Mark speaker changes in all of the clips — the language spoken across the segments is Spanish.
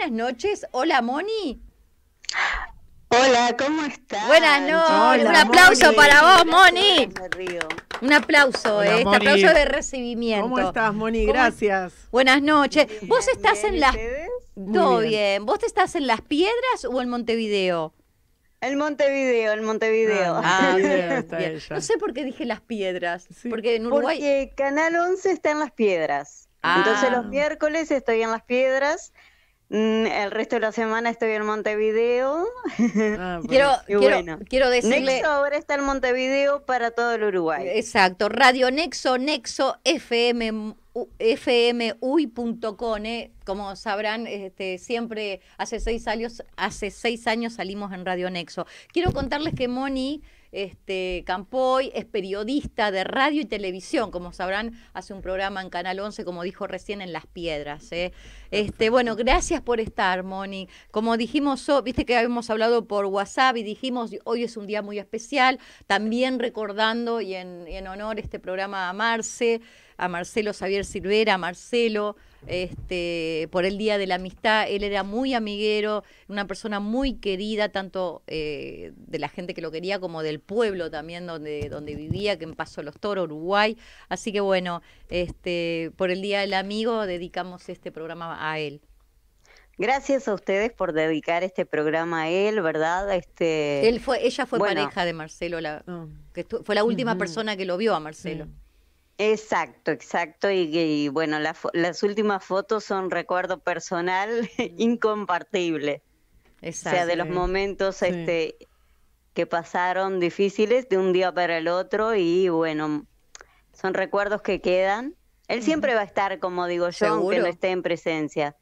Speaker 1: Buenas noches, hola Moni. Hola, ¿cómo estás? Buenas noches, un aplauso para vos, Moni. Un aplauso, eh, este aplauso de recibimiento. ¿Cómo estás, Moni? Gracias. Buenas noches. ¿Vos estás en las... Todo bien. ¿Vos estás en Las Piedras o en Montevideo? En Montevideo, en Montevideo. Ah, ah bien, No sé por qué dije las piedras. Porque en Uruguay. Canal
Speaker 2: 11 está en las piedras. Entonces ah. los miércoles estoy en las piedras Mm, el resto de la semana estoy en Montevideo.
Speaker 3: Ah, quiero, quiero,
Speaker 2: quiero, decirle. Nexo
Speaker 1: ahora está en Montevideo para todo el Uruguay. Exacto. Radio Nexo, Nexo FM ¿eh? como sabrán, este, siempre hace seis años, hace seis años salimos en Radio Nexo. Quiero contarles que Moni este, Campoy es periodista de radio y televisión, como sabrán, hace un programa en Canal 11, como dijo recién, en Las Piedras. ¿eh? Este, bueno, gracias por estar, Moni. Como dijimos, viste que habíamos hablado por WhatsApp y dijimos, hoy es un día muy especial, también recordando y en, en honor este programa a Marce, a Marcelo Xavier Silvera, a Marcelo este, por el Día de la Amistad. Él era muy amiguero, una persona muy querida, tanto eh, de la gente que lo quería como del pueblo también donde, donde vivía, que en Paso Los Toros, Uruguay. Así que bueno, este, por el Día del Amigo dedicamos este programa a él.
Speaker 2: Gracias a ustedes por dedicar este programa a él, ¿verdad? Este... Él fue,
Speaker 1: ella fue pareja de Marcelo, la, ah. que fue la última persona que lo vio a Marcelo. Exacto,
Speaker 2: exacto. Y, bueno, las últimas fotos son recuerdo personal mm. incompartible. O sea, de los momentos este, que pasaron difíciles de un día para el otro y bueno, son recuerdos que quedan. Él siempre va a estar, como digo yo, aunque no esté en presencia.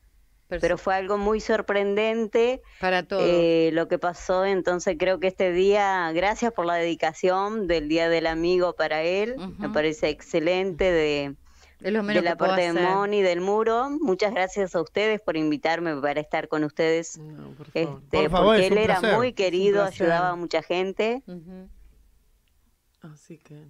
Speaker 2: Pero, fue algo muy sorprendente para eh, lo que pasó. Entonces creo que este día, gracias por la dedicación del Día del Amigo para él, me parece excelente de, de, la parte de Moni, del muro. Muchas gracias a ustedes por invitarme para estar con ustedes. porque él era muy querido, ayudaba a mucha gente.
Speaker 4: Así que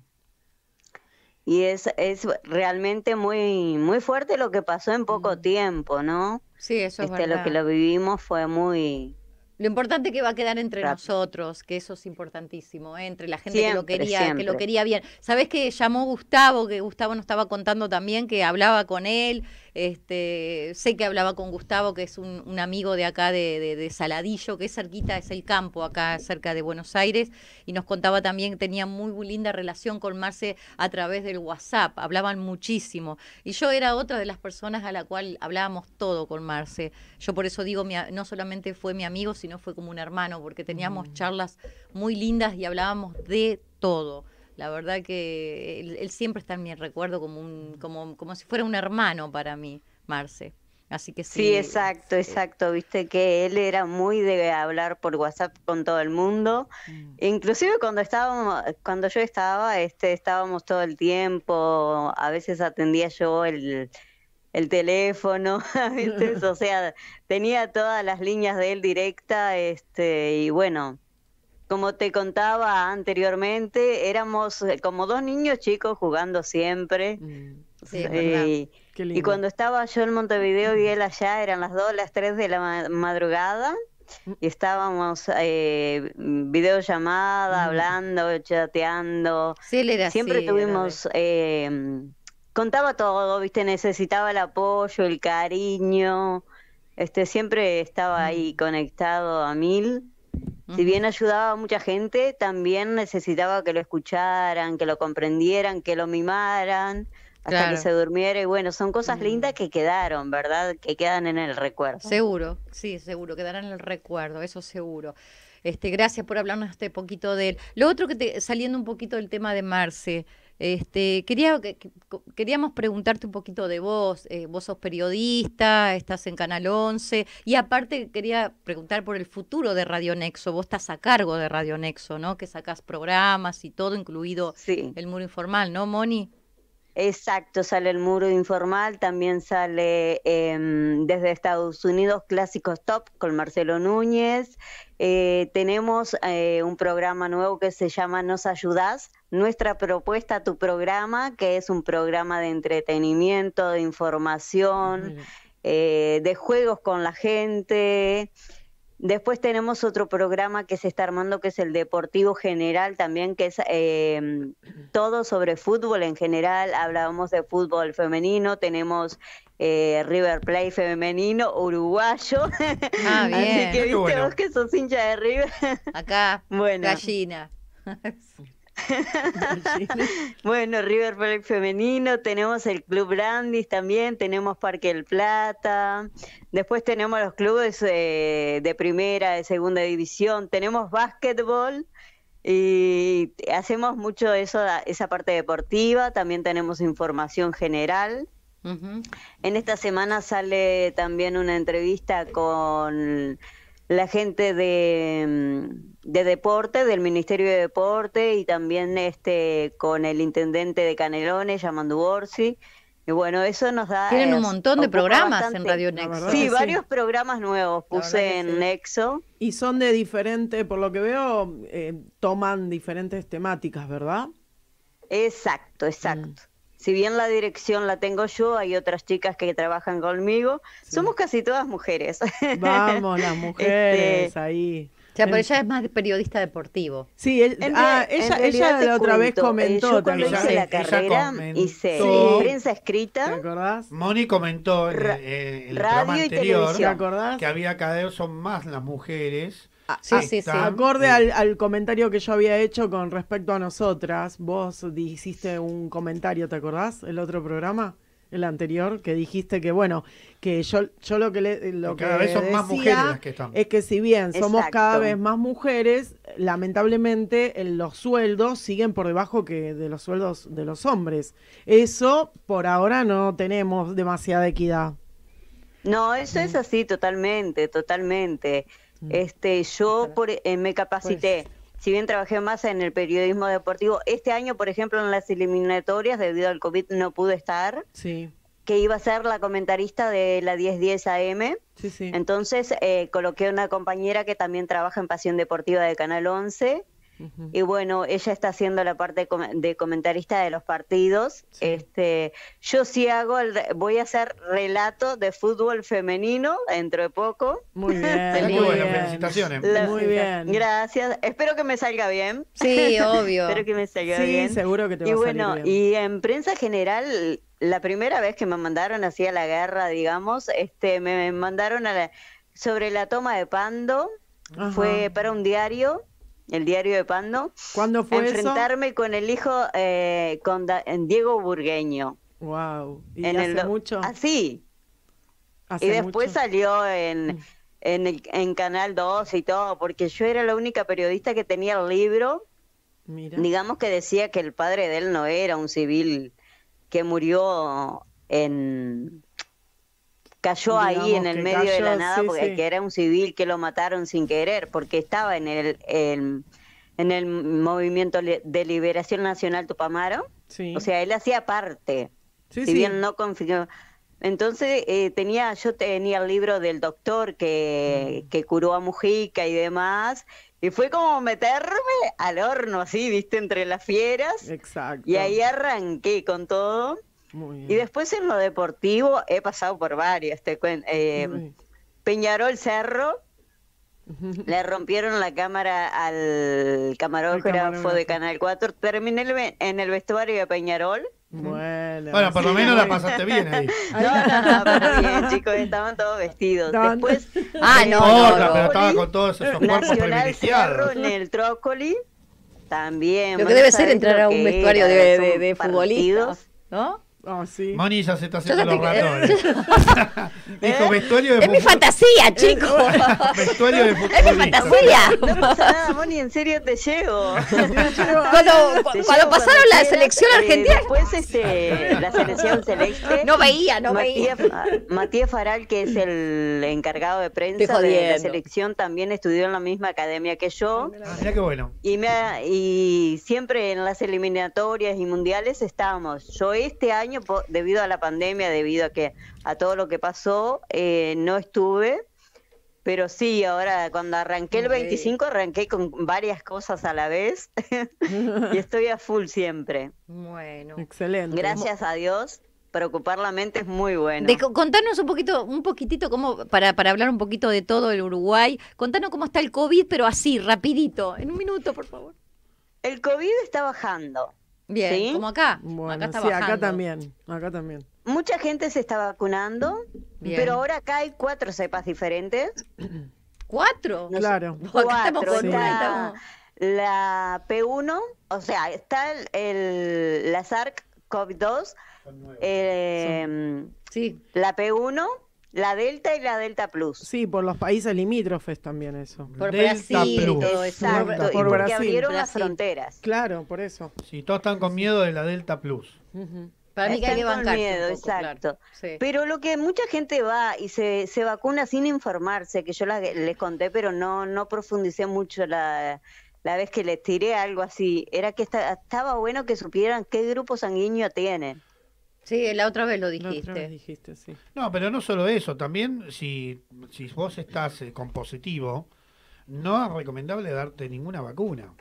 Speaker 2: y es, es realmente muy, muy fuerte lo que pasó en poco tiempo, ¿no?
Speaker 1: Sí, eso es verdad. Este, lo que lo vivimos fue muy... Lo importante que va a quedar entre nosotros, que eso es importantísimo, ¿eh? entre la gente que lo quería, que lo quería bien. Sabes que llamó Gustavo, que Gustavo nos estaba contando también que hablaba con él, este, sé que hablaba con Gustavo, que es un, amigo de acá de, Saladillo, que es cerquita, es el campo acá cerca de Buenos Aires, y nos contaba también que tenía muy, linda relación con Marce a través del WhatsApp, hablaban muchísimo. Y yo era otra de las personas a la cual hablábamos todo con Marce. Yo por eso digo, no solamente fue mi amigo, sino fue como un hermano, porque teníamos mm. charlas muy lindas y hablábamos de todo. La verdad que él, siempre está en mi recuerdo como, un, mm. como, como si fuera un hermano para mí, Marce. Así que sí. Sí, exacto,
Speaker 2: exacto. Viste que él era muy de hablar por WhatsApp con todo el mundo. Mm. Inclusive cuando estábamos, cuando yo estaba, este, estábamos todo el tiempo. A veces atendía yo el, el teléfono, o sea, tenía todas las líneas de él directa, este, y bueno, como te contaba anteriormente, éramos eh, como dos niños chicos jugando siempre. Mm, eh, y cuando estaba yo en Montevideo y él allá, eran las 2, las 3 de la madrugada. Mm. Y estábamos eh, videollamada, mm. hablando, chateando. Sí, Siempre tuvimos... Em, contaba todo, viste, necesitaba el apoyo, el cariño. Este, siempre estaba ahí conectado a mil. Si bien ayudaba a mucha gente, también necesitaba que lo escucharan, que lo comprendieran, que lo mimaran hasta que se durmiera. Y bueno, son cosas lindas mm. que quedaron, ¿verdad? Que quedan en el recuerdo. Seguro,
Speaker 1: sí, seguro, quedarán en el recuerdo, eso seguro. Este, gracias por hablarnos este poquito de él. Lo otro que te, saliendo un poquito del tema de Marce, este, quería, que, queríamos preguntarte un poquito de vos. Eh, vos sos periodista, estás en Canal 11 y aparte quería preguntar por el futuro de Radio Nexo. Vos estás a cargo de Radio Nexo, ¿no? Que sacás programas y todo, incluido el muro informal, ¿no, Moni? Exacto,
Speaker 2: sale el muro informal, también sale em, desde Estados Unidos Clásicos Top con Marcelo Núñez. Eh, tenemos eh, un programa nuevo que se llama Nos Ayudás, nuestra propuesta, tu programa, que es un programa de entretenimiento, de información, eh, de juegos con la gente. Después tenemos otro programa que se está armando, que es el Deportivo General también, que es em, todo sobre fútbol en general. Hablábamos de fútbol femenino, tenemos eh, River Play femenino, uruguayo. Ah, bien. Así que ah, viste vos que sos hincha de River. Acá, bueno. gallina. bueno, River Plate femenino, tenemos el Club Brandis también, tenemos Parque del Plata, después tenemos los clubes eh, de primera, de segunda división, tenemos básquetbol y hacemos mucho eso, esa parte deportiva, también tenemos información general. En esta semana sale también una entrevista con la gente de mm, de deporte, del Ministerio de Deporte y también este con el intendente de Canelones, Yamandu Orsi Y bueno, eso nos da... Tienen un eh, montón de programas en Radio Nexo. Sí, varios programas
Speaker 4: nuevos puse en Nexo. Y son de diferentes, por lo que veo, eh, toman diferentes temáticas, ¿verdad? Exacto, mm. exacto.
Speaker 2: Si bien la dirección la tengo yo, hay otras chicas que trabajan conmigo. Somos casi todas mujeres.
Speaker 1: Vamos, las este, mujeres, ahí. O sea, pero ella es más periodista deportivo. Sí, ah, ella, la otra vez eh, comentó yo también. hice la carrera, hice
Speaker 3: prensa
Speaker 2: escrita. ¿Te acordás?
Speaker 3: Moni comentó en, eh, el programa anterior ¿Te acordás? que había cada vez son más las mujeres. Ah, sí, sí, sí. Acorde
Speaker 4: al, al, comentario que yo había hecho con respecto a nosotras, vos hiciste un comentario, ¿te acordás? El otro programa el anterior, que dijiste que, bueno, que yo, yo lo que le, lo que vez son más mujeres que es que si bien somos cada vez más mujeres, lamentablemente los sueldos siguen por debajo que de los sueldos de los hombres. Eso por ahora no tenemos demasiada equidad.
Speaker 2: No, eso es mm. así totalmente, totalmente. Mm. Este, yo por, eh, me capacité si bien trabajé más en el periodismo deportivo, este año, por ejemplo, en las eliminatorias, debido al COVID, no pude estar. Sí. Que iba a ser la comentarista de la 1010 AM. Sí, sí. Entonces, eh, coloqué una compañera que también trabaja en Pasión Deportiva de Canal 11 y bueno, ella está haciendo la parte de comentarista de los partidos. Este, yo sí hago, voy a hacer relato de fútbol femenino dentro de poco. Muy bien, muy felicitaciones. muy bien. Gracias. Espero que me salga bien. Sí, obvio. Espero que me salga bien. Sí, seguro que te y bueno, salir bien. Y en prensa general, la primera vez que me mandaron así a la guerra, digamos, este, me mandaron sobre la toma de Pando. Fue para un diario el diario de Pando. ¿Cuándo fue Enfrentarme con el hijo, eh, con Diego Burgueño. Wow. ¿Y en el mucho? Así. Ah, y después salió en, mm. en, en Canal 2 y todo, porque yo era la única periodista que tenía el libro. Mira. Digamos que decía que el padre de él no era un civil que murió en, cayó ahí en el medio de la nada porque era un civil que lo mataron sin querer, porque estaba en el, en, el movimiento de liberación nacional Tupamaro. O sea, él hacía parte, si bien no confió Entonces eh, tenía, yo tenía el libro del doctor que, mm. que curó a Mujica y demás, y fue como meterme al horno así, viste, entre las fieras. Exacto. Y ahí arranqué con todo. Y después en lo deportivo he pasado por varias. Eh, Peñarol Cerro, le rompieron la cámara al camarógrafo de Canal 4. Terminé en el vestuario de Peñarol. Bueno, por lo menos la pasaste bien ahí. No, no, no, bien, chicos, estaban todos vestidos. Después, ah, no, no, estaba con todos esos cuerpos Nacional en el Trócoli,
Speaker 3: también. Lo que debe ser entrar a un vestuario de, de, de futbolistas, ¿no? Oh, Moni ya se está haciendo los ratones. Dijo ¿Eh? vestuario de Es mi fantasía, chico vestuario de Es mi fantasía. No pasa
Speaker 2: nada, Moni, en serio te llevo. cuando, pasaron la selección eh, argentina. después
Speaker 3: este, la selección
Speaker 2: celeste. No veía, no veía. Matías Faral, que es el encargado de prensa de la selección, también estudió en la misma academia que yo. Ah, qué bueno. y siempre en las eliminatorias y mundiales estábamos. Yo este año debido a la pandemia, debido a que a todo lo que pasó, eh, no estuve. Pero sí, ahora cuando arranqué el 25 arranqué con varias cosas a la vez y estoy a full siempre. Bueno, excelente. Gracias a Dios, Preocupar la mente es muy bueno.
Speaker 1: contanos un poquito, un poquitito, como para, para hablar un poquito de todo el Uruguay, contanos cómo está el COVID, pero así, rapidito, en un minuto, por favor.
Speaker 2: El COVID está bajando. Bien, como acá. Bueno, acá está sí, acá también, acá también. Mucha gente se está vacunando, pero ahora acá hay cuatro cepas diferentes. ¿Cuatro?
Speaker 1: claro. cuatro. estamos con
Speaker 2: La P1, o sea, está el, la SARC cov 2 sí. la P1, la Delta y la Delta Plus. Sí, por los
Speaker 4: países limítrofes también eso. Delta Plus. Por Brasil, porque abrieron las
Speaker 2: fronteras. Claro, por eso.
Speaker 3: Sí, todos están con miedo de la Delta Plus.
Speaker 1: Para mí que hay que con
Speaker 3: exacto.
Speaker 2: Pero lo que mucha gente va y se, se vacuna sin informarse, que yo les conté, pero no, no profundicé mucho la, vez que les tiré algo así, era que estaba bueno que supieran qué grupo sanguíneo tienen. Sí,
Speaker 1: la otra vez lo dijiste. dijiste
Speaker 3: No, pero no solo eso, también si, si vos estás eh, con positivo, no es recomendable darte ninguna vacuna.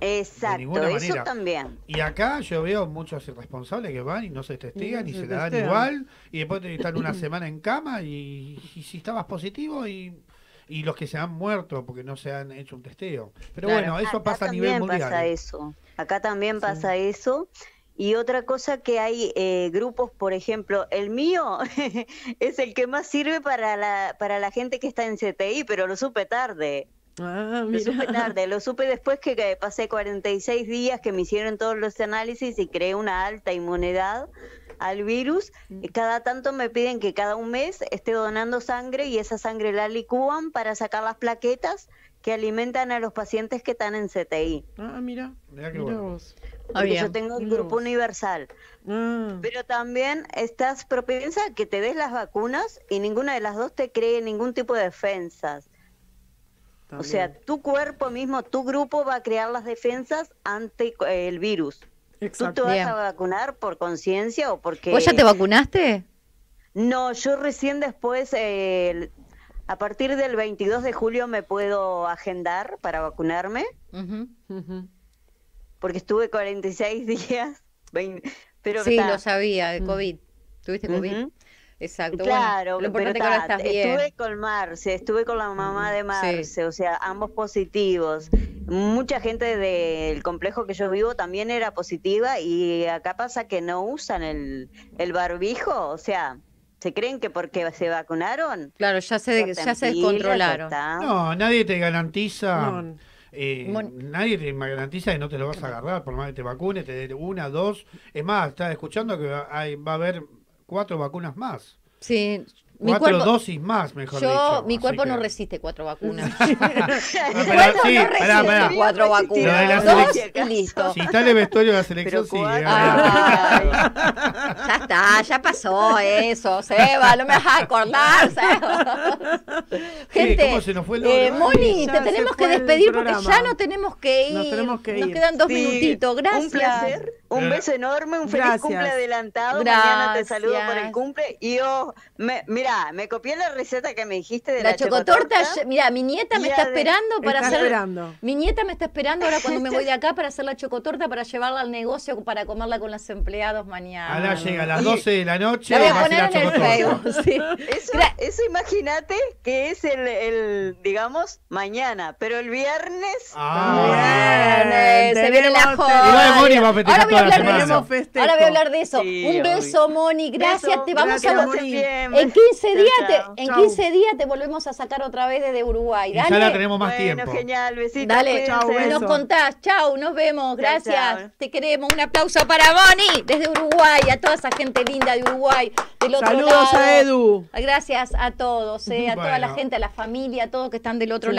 Speaker 3: Exacto, eso también. Y acá yo veo muchos irresponsables que van y no se testean y, se, la dan igual y después te están una semana en cama y, si estabas positivo y, los que se han muerto porque no se han hecho un testeo. Pero bueno, eso pasa a nivel mundial. Acá también pasa
Speaker 2: eso. Acá también pasa eso. Y otra cosa que hay eh, grupos, por ejemplo, el mío es el que más sirve para la, para la gente que está en CTI, pero lo supe tarde. Ah, lo supe tarde, lo supe después que, pasé 46 días que me hicieron todos los análisis y creé una alta inmunidad al virus. Mm. Cada tanto me piden que cada un mes esté donando sangre y esa sangre la licúan para sacar las plaquetas que alimentan a los pacientes que están en CTI. Ah, mira, mira, qué porque yo tengo el grupo universal. Mm. Pero también estás propensa a que te des las vacunas y ninguna de las dos te cree ningún tipo de defensas. O sea, tu cuerpo mismo, tu grupo va a crear las defensas ante eh, el virus. ¿Tú te vas a vacunar por conciencia o porque... ¿Vos ya te
Speaker 1: vacunaste?
Speaker 2: No, yo recién después, a partir del 22 de julio me puedo agendar para vacunarme porque estuve 46 días, pero Sí, lo
Speaker 1: sabía, de mm. COVID. ¿Tuviste COVID? Exacto. Claro, bueno, lo importante bien. Estuve
Speaker 2: con Marce, estuve con la mamá mm, de Marce, o sea, ambos positivos. Mucha gente del complejo que yo vivo también era positiva y acá pasa que no usan el, barbijo, o sea, ¿se creen que porque se vacunaron?
Speaker 1: Claro,
Speaker 3: ya se, ya se descontrolaron. no, nadie te garantiza. Eh, nadie te garantiza que no te lo vas a agarrar, por más que te vacunes, te una, dos. Es más, está escuchando que hay, va a haber cuatro vacunas más.
Speaker 1: Sí, cuatro
Speaker 3: dosis más, mejor yo, dicho. Mi cuerpo no
Speaker 1: resiste cuatro vacunas. mi cuerpo sí, no resiste cuatro vacunas. Dos y eh. listo. Si está
Speaker 3: en el vestuario de la selección, sí. Eh. ya
Speaker 1: está, ya pasó eso, Seba, no me vas a
Speaker 3: acordar, Gente, eh, Moni, te tenemos que despedir porque ya no
Speaker 1: tenemos que ir. Nos,
Speaker 4: quedan dos minutitos, gracias. Un placer, un beso
Speaker 2: enorme, un feliz cumple adelantado. Mañana te saludo por el cumple y yo, oh, mira, me copié la receta que me dijiste de la, la chocotorta. Mira,
Speaker 1: mi nieta me está esperando para hacer. Mi nieta me está esperando ahora cuando me voy de acá para hacer la chocotorta para llevarla al negocio para comerla con los empleados mañana. Ahora llega a las 12
Speaker 3: de la noche. voy a poner el
Speaker 1: Eso, imagínate que es
Speaker 2: el, digamos, mañana, pero el viernes. Ah.
Speaker 1: viernes. Se viene Ahora voy a hablar de eso. Un beso, Moni. Gracias. te vamos a Moni. En 15 días te, en 15 días te volvemos a sacar otra vez desde Uruguay. ya la tenemos más tiempo. genial, besito. Dale, nos contás. Chau, nos vemos. Gracias. te queremos. Un aplauso para Moni desde Uruguay, a toda esa gente linda de Uruguay, otro Saludos a Edu. Gracias a todos, eh, a toda la gente, a la familia, a todos que están del otro lado.